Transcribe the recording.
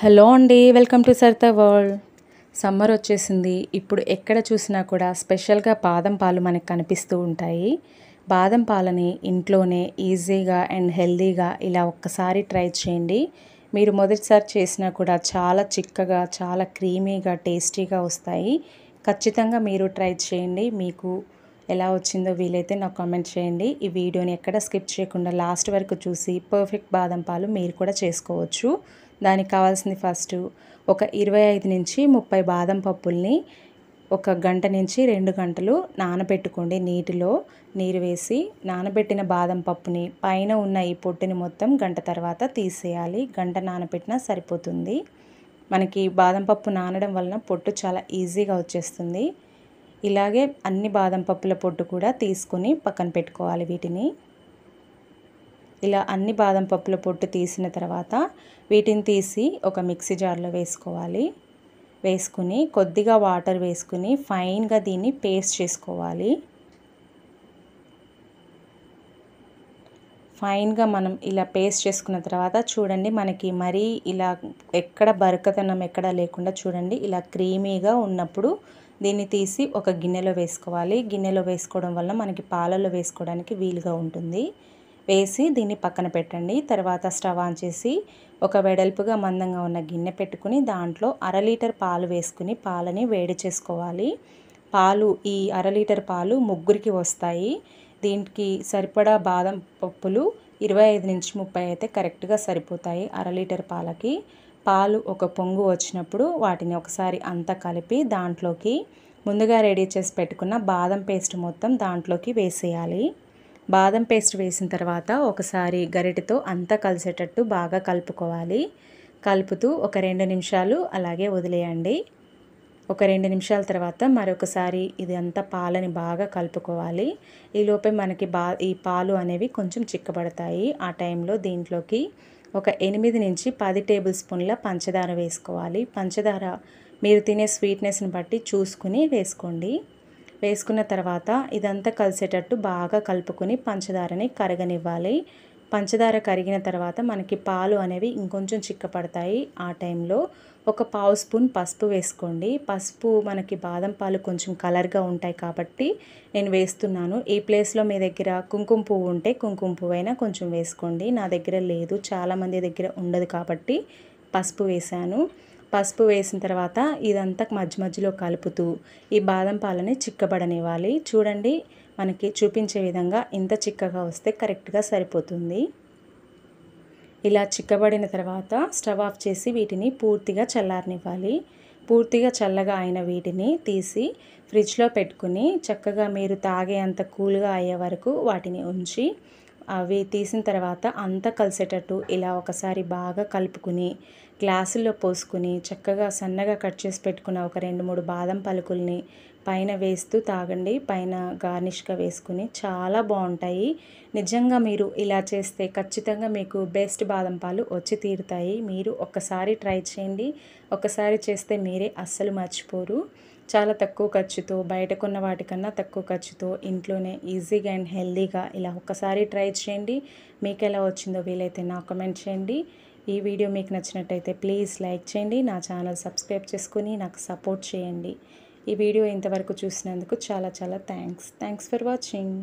hello అండి welcome to సర్త world summer వచ్చేసింది ఇప్పుడు ఎక్కడ చూసినా కూడా స్పెషల్గా బాదం పాలు మనకు కనిపిస్తూ ఉంటాయి బాదం పాలని ఇంట్లోనే ఈజీగా అండ్ హెల్దీగా ఇలా ఒక్కసారి ట్రై చేయండి మీరు మొదటిసారి చేసినా కూడా చాలా చిక్కగా చాలా క్రీమీగా టేస్టీగా వస్తాయి ఖచ్చితంగా మీరు ట్రై చేయండి మీకు ఎలా వచ్చిందో వీలైతే నాకు కామెంట్ చేయండి ఈ వీడియోని ఎక్కడ స్కిప్ చేయకుండా లాస్ట్ వరకు చూసి పర్ఫెక్ట్ బాదం పాలు మీరు కూడా చేసుకోవచ్చు దానికి కావాల్సింది ఫస్ట్ ఒక ఇరవై ఐదు నుంచి ముప్పై బాదం పప్పుల్ని ఒక గంట నుంచి రెండు గంటలు నానబెట్టుకోండి నీటిలో నీరు వేసి నానబెట్టిన బాదం పప్పుని పైన ఉన్న ఈ పొట్టుని మొత్తం గంట తర్వాత తీసేయాలి గంట నానబెట్టినా సరిపోతుంది మనకి బాదం పప్పు నానడం వలన పొట్టు చాలా ఈజీగా వచ్చేస్తుంది ఇలాగే అన్ని బాదం పప్పుల పొట్టు కూడా తీసుకొని పక్కన పెట్టుకోవాలి వీటిని ఇలా అన్ని బాదం పప్పుల పొట్టు తీసిన తర్వాత వీటిని తీసి ఒక మిక్సీ జార్లో వేసుకోవాలి వేసుకుని కొద్దిగా వాటర్ వేసుకుని ఫైన్గా దీన్ని పేస్ట్ చేసుకోవాలి ఫైన్గా మనం ఇలా పేస్ట్ చేసుకున్న తర్వాత చూడండి మనకి మరీ ఇలా ఎక్కడ బరకతనం ఎక్కడ లేకుండా చూడండి ఇలా క్రీమీగా ఉన్నప్పుడు దీన్ని తీసి ఒక గిన్నెలో వేసుకోవాలి గిన్నెలో వేసుకోవడం వల్ల మనకి పాలలో వేసుకోవడానికి వీలుగా ఉంటుంది వేసి దీన్ని పక్కన పెట్టండి తర్వాత స్టవ్ ఆన్ చేసి ఒక వెడల్పుగా మందంగా ఉన్న గిన్నె పెట్టుకుని దాంట్లో అర లీటర్ పాలు వేసుకుని పాలని వేడి చేసుకోవాలి పాలు ఈ అర లీటర్ పాలు ముగ్గురికి వస్తాయి దీనికి సరిపడా బాదం పప్పులు ఇరవై ఐదు నుంచి ముప్పై అయితే కరెక్ట్గా సరిపోతాయి అర లీటర్ పాలకి పాలు ఒక పొంగు వచ్చినప్పుడు వాటిని ఒకసారి అంతా కలిపి దాంట్లోకి ముందుగా రెడీ చేసి పెట్టుకున్న బాదం పేస్ట్ మొత్తం దాంట్లోకి వేసేయాలి బాదం పేస్ట్ వేసిన తర్వాత ఒకసారి గరిటెతో అంతా కలిసేటట్టు బాగా కలుపుకోవాలి కలుపుతూ ఒక రెండు నిమిషాలు అలాగే వదిలేయండి ఒక రెండు నిమిషాల తర్వాత మరొకసారి ఇది అంతా పాలని బాగా కలుపుకోవాలి ఈలోపే మనకి బా ఈ పాలు అనేవి కొంచెం చిక్కబడతాయి ఆ టైంలో దీంట్లోకి ఒక ఎనిమిది నుంచి పది టేబుల్ స్పూన్ల పంచదార వేసుకోవాలి పంచదార మీరు తినే స్వీట్నెస్ని బట్టి చూసుకుని వేసుకోండి వేసుకున్న తర్వాత ఇదంతా కలిసేటట్టు బాగా కలుపుకుని పంచదారని కరగనివ్వాలి పంచదార కరిగిన తర్వాత మనకి పాలు అనేవి ఇంకొంచెం చిక్కపడతాయి ఆ టైంలో ఒక పావు స్పూన్ పసుపు వేసుకోండి పసుపు మనకి బాదం పాలు కొంచెం కలర్గా ఉంటాయి కాబట్టి నేను వేస్తున్నాను ఈ ప్లేస్లో మీ దగ్గర కుంకుమ పువ్వు ఉంటే కుంకుమ పువ్వైనా కొంచెం వేసుకోండి నా దగ్గర లేదు చాలామంది దగ్గర ఉండదు కాబట్టి పసుపు వేశాను పసుపు వేసిన తర్వాత ఇదంతా మధ్య మధ్యలో కలుపుతూ ఈ బాదం పాలని చిక్కబడనివ్వాలి చూడండి మనకి చూపించే విధంగా ఇంత చిక్కగా వస్తే కరెక్ట్గా సరిపోతుంది ఇలా చిక్కబడిన తర్వాత స్టవ్ ఆఫ్ చేసి వీటిని పూర్తిగా చల్లారనివ్వాలి పూర్తిగా చల్లగా అయిన వీటిని తీసి ఫ్రిడ్జ్లో పెట్టుకుని చక్కగా మీరు తాగేంత కూల్గా అయ్యే వరకు వాటిని ఉంచి అవి తీసిన తర్వాత అంతా కలిసేటట్టు ఇలా ఒకసారి బాగా కలుపుకుని గ్లాసుల్లో పోసుకుని చక్కగా సన్నగా కట్ చేసి పెట్టుకున్న ఒక రెండు మూడు బాదం పలుకుల్ని పైన వేస్తూ తాగండి పైన గార్నిష్గా వేసుకుని చాలా బాగుంటాయి నిజంగా మీరు ఇలా చేస్తే ఖచ్చితంగా మీకు బెస్ట్ బాదం పాలు వచ్చి తీరుతాయి మీరు ఒక్కసారి ట్రై చేయండి ఒక్కసారి చేస్తే మీరే అస్సలు మర్చిపోరు చాలా తక్కువ ఖర్చుతో బయటకున్న వాటికన్నా తక్కువ ఖర్చుతో ఇంట్లోనే ఈజీగా అండ్ హెల్దీగా ఇలా ఒక్కసారి ట్రై చేయండి మీకు ఎలా వచ్చిందో వీలైతే నా కమెంట్ చేయండి ఈ వీడియో మీకు నచ్చినట్టయితే ప్లీజ్ లైక్ చేయండి నా ఛానల్ సబ్స్క్రైబ్ చేసుకుని నాకు సపోర్ట్ చేయండి ఈ వీడియో ఇంతవరకు చూసినందుకు చాలా చాలా థ్యాంక్స్ థ్యాంక్స్ ఫర్ వాచింగ్